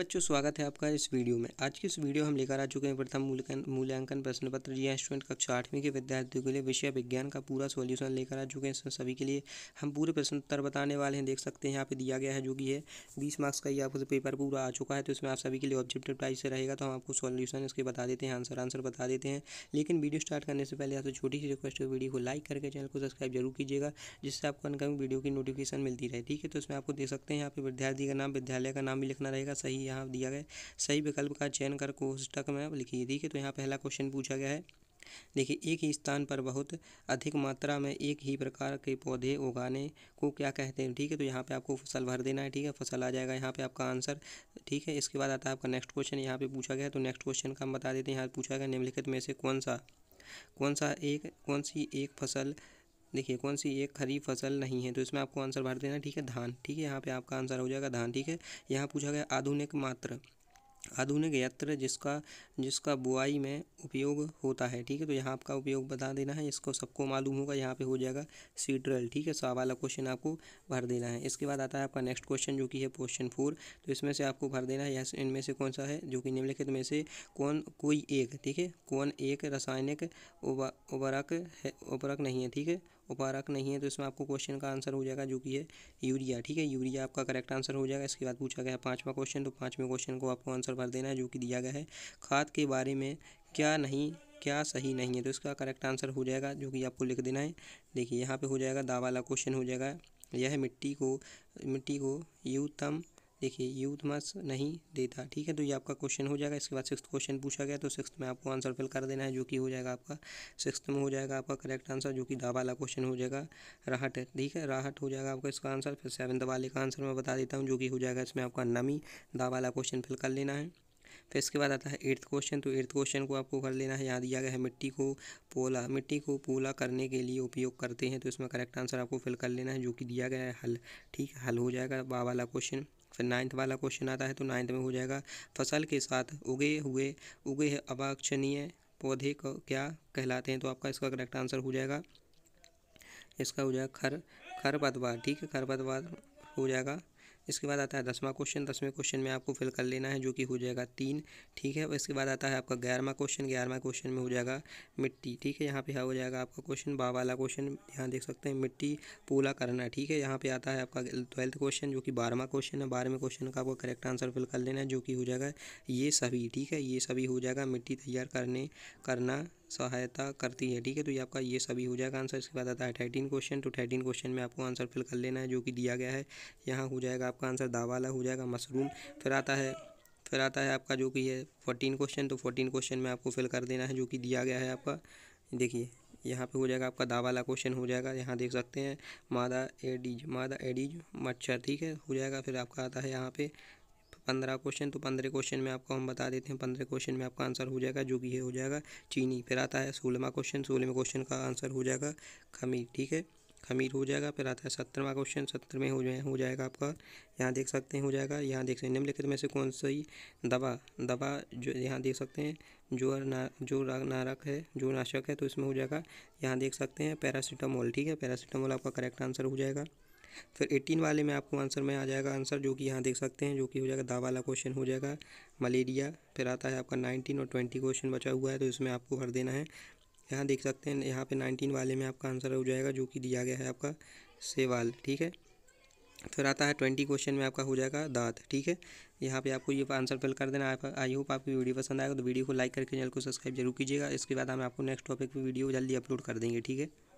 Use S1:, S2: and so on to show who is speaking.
S1: बच्चों स्वागत है आपका इस वीडियो में आज की इस वीडियो हम लेकर आ चुके हैं प्रथम मूल्यांकन प्रश्न पत्र जी हाँ, स्टूडेंट कक्षा आठवीं के विद्यार्थियों के लिए विषय विज्ञान का पूरा सॉल्यूशन लेकर आ चुके हैं इसमें सभी के लिए हम पूरे प्रश्न उत्तर बताने वाले हैं देख सकते हैं यहाँ पे दिया गया है जो कि है बीस मार्क्स का ही आपको पेपर पूरा आ चुका है तो इसमें आप सभी के लिए ऑब्जेक्टिव टाइप से रहेगा तो हम आपको सोल्यूशन इसके बता देते हैं आंसर आंसर बता देते हैं लेकिन वीडियो स्टार्ट करने से पहले आपसे छोटी सी रिक्वेस्ट है वीडियो को लाइक करके चैनल को सब्सक्राइब जरूर कीजिएगा जिससे आपको अनकमिंग वीडियो की नोटिफिकेशन मिलती रहे ठीक है तो इसमें आपको देख सकते हैं यहाँ पे विद्यार्थी का नाम विद्यालय का नाम भी लिखना रहेगा सही यहाँ दिया गया सही विकल्प का चयन कर कोष्टक में लिखिए ठीक है तो यहाँ पहला क्वेश्चन पूछा गया है देखिए एक ही स्थान पर बहुत अधिक मात्रा में एक ही प्रकार के पौधे उगाने को क्या कहते हैं ठीक है तो यहाँ पे आपको फसल भर देना है ठीक है फसल आ जाएगा यहाँ पे आपका आंसर ठीक है इसके बाद आता है आपका नेक्स्ट क्वेश्चन यहाँ पे पूछा गया है तो नेक्स्ट क्वेश्चन का हम बता देते हैं यहाँ पूछा गया निम्नलिखित में से कौन सा कौन सा एक कौन सी एक फसल देखिए कौन सी एक खरीफ फसल नहीं है तो इसमें आपको आंसर भर देना ठीक है धान ठीक है यहाँ पे आपका आंसर हो जाएगा धान ठीक है यहाँ पूछा गया आधुनिक मात्र आधुनिक यत्र जिसका जिसका बुआई में उपयोग होता है ठीक है तो यहाँ आपका उपयोग बता देना है इसको सबको मालूम होगा यहाँ पे हो जाएगा सीड्रल ठीक है सवा वाला क्वेश्चन आपको भर देना है इसके बाद आता है आपका नेक्स्ट क्वेश्चन जो कि है क्वेश्चन फोर तो इसमें से आपको भर देना है यह इनमें से कौन सा है जो कि निम्नलिखित में से कौन कोई एक ठीक है कौन एक रासायनिक उबरक है उर्वरक नहीं है ठीक है उपारक नहीं है तो इसमें आपको क्वेश्चन का आंसर हो जाएगा जो कि है यूरिया ठीक है यूरिया आपका करेक्ट आंसर हो जाएगा इसके बाद पूछा गया है पाँचवा क्वेश्चन तो पाँचवें क्वेश्चन को आपको आंसर भर देना है जो कि दिया गया है खाद के बारे में क्या नहीं क्या सही नहीं है तो इसका करेक्ट आंसर हो जाएगा जो कि आपको लिख देना है देखिए यहाँ पर हो जाएगा दावाला क्वेश्चन हो जाएगा यह मिट्टी को मिट्टी को यूतम देखिए यूथ मार्क्स नहीं देता ठीक है तो ये आपका क्वेश्चन हो जाएगा इसके बाद सिक्स क्वेश्चन पूछा गया तो सिक्स में आपको आंसर फिल कर देना है जो कि हो जाएगा आपका सिक्स में हो जाएगा आपका करेक्ट आंसर जो कि दा वाला क्वेश्चन हो जाएगा राहट ठीक है राहट हो जाएगा आपका इसका आंसर फिर सेवन्थ वाले का आंसर मैं बता देता हूँ जो कि हो जाएगा इसमें आपका नमी दा वाला क्वेश्चन फिल कर लेना है फिर इसके बाद आता है एट्थ क्वेश्चन तो एट्थ क्वेश्चन को आपको कर लेना है यहाँ दिया गया है मिट्टी को पोला मिट्टी को पोला करने के लिए उपयोग करते हैं तो इसमें करेक्ट आंसर आपको फिल कर लेना है जो कि दिया गया है हल ठीक है हल हो जाएगा बा वाला क्वेश्चन फिर नाइन्थ वाला क्वेश्चन आता है तो नाइन्थ में हो जाएगा फसल के साथ उगे हुए उगे अवाक्षणीय पौधे को क्या कहलाते हैं तो आपका इसका करेक्ट आंसर हो जाएगा इसका हो जाएगा खर खरपतवार ठीक है खरपतवार हो जाएगा इसके बाद आता है दसवां क्वेश्चन दसवें क्वेश्चन में आपको फिल कर लेना है जो कि हो जाएगा तीन ठीक है इसके बाद आता है आपका ग्यारहवा क्वेश्चन ग्यारहवा क्वेश्चन में हो जाएगा मिट्टी ठीक है यहाँ पे हो जाएगा आपका क्वेश्चन बा वाला क्वेश्चन यहाँ देख सकते हैं मिट्टी पूला करना ठीक है यहाँ पे आता है आपका ट्वेल्थ क्वेश्चन जो कि बारहवा क्वेश्चन है बारहवें क्वेश्चन का आपको करेक्ट आंसर फिल कर लेना है जो कि हो जाएगा ये सभी ठीक है ये सभी हो जाएगा मिट्टी तैयार करने करना सहायता करती है ठीक है तो ये आपका ये सभी हो जाएगा आंसर इसके बाद आता है थर्टीन क्वेश्चन तो थर्टीन क्वेश्चन में आपको आंसर फिल कर लेना है जो कि दिया गया है यहाँ हो जाएगा आपका आंसर दावाला हो जाएगा मशरूम फिर आता है फिर आता है आपका जो कि है फोर्टीन क्वेश्चन तो फोर्टीन क्वेश्चन में आपको फिल कर देना है जो कि दिया गया है आपका देखिए यहाँ पे हो जाएगा आपका दावाला क्वेश्चन हो जाएगा यहाँ देख सकते हैं मादा एडीज मादा एडीज मच्छर ठीक है हो जाएगा फिर आपका आता है यहाँ पे पंद्रह क्वेश्चन तो पंद्रह क्वेश्चन में आपको हम बता देते हैं पंद्रह क्वेश्चन में आपका आंसर हो जाएगा जो कि ये हो जाएगा चीनी फिर आता है सोलहवा क्वेश्चन सोलहवें क्वेश्चन का आंसर हो जाएगा खमीर ठीक है खमीर हो जाएगा फिर आता है सत्रहवा क्वेश्चन सत्तर में हो जाए हो जाएगा आपका यहाँ देख सकते हैं हो जाएगा यहाँ देख सकते हैं निम्नलिखित में से कौन ही दवा दवा जो यहाँ देख सकते हैं जो ना जो नारक है जो नाशक है तो इसमें हो जाएगा यहाँ देख सकते हैं पैरासीटामोल ठीक है पैरासीटामोल आपका करेक्ट आंसर हो जाएगा फिर एटीन वाले में आपको आंसर में आ जाएगा आंसर जो कि यहाँ देख सकते हैं जो कि हो जाएगा दा वाला क्वेश्चन हो जाएगा मलेरिया फिर आता है आपका नाइनटीन और ट्वेंटी क्वेश्चन बचा हुआ है तो इसमें आपको भर देना है यहाँ देख सकते हैं यहाँ पे नाइनटीन वाले में आपका आंसर हो जाएगा जो कि दिया गया है आपका सेवाल ठीक है फिर आता है ट्वेंटी क्वेश्चन में आपका हो जाएगा दांत ठीक है यहाँ पे आपको ये आंसर फिल कर देना आई होप आपकी वीडियो पसंद आएगा तो वीडियो को लाइक करके चैनल को सब्सक्राइब जरूर कीजिएगा इसके बाद हम आपको नेक्स्ट टॉपिक पे वीडियो जल्दी अपलोड कर देंगे ठीक है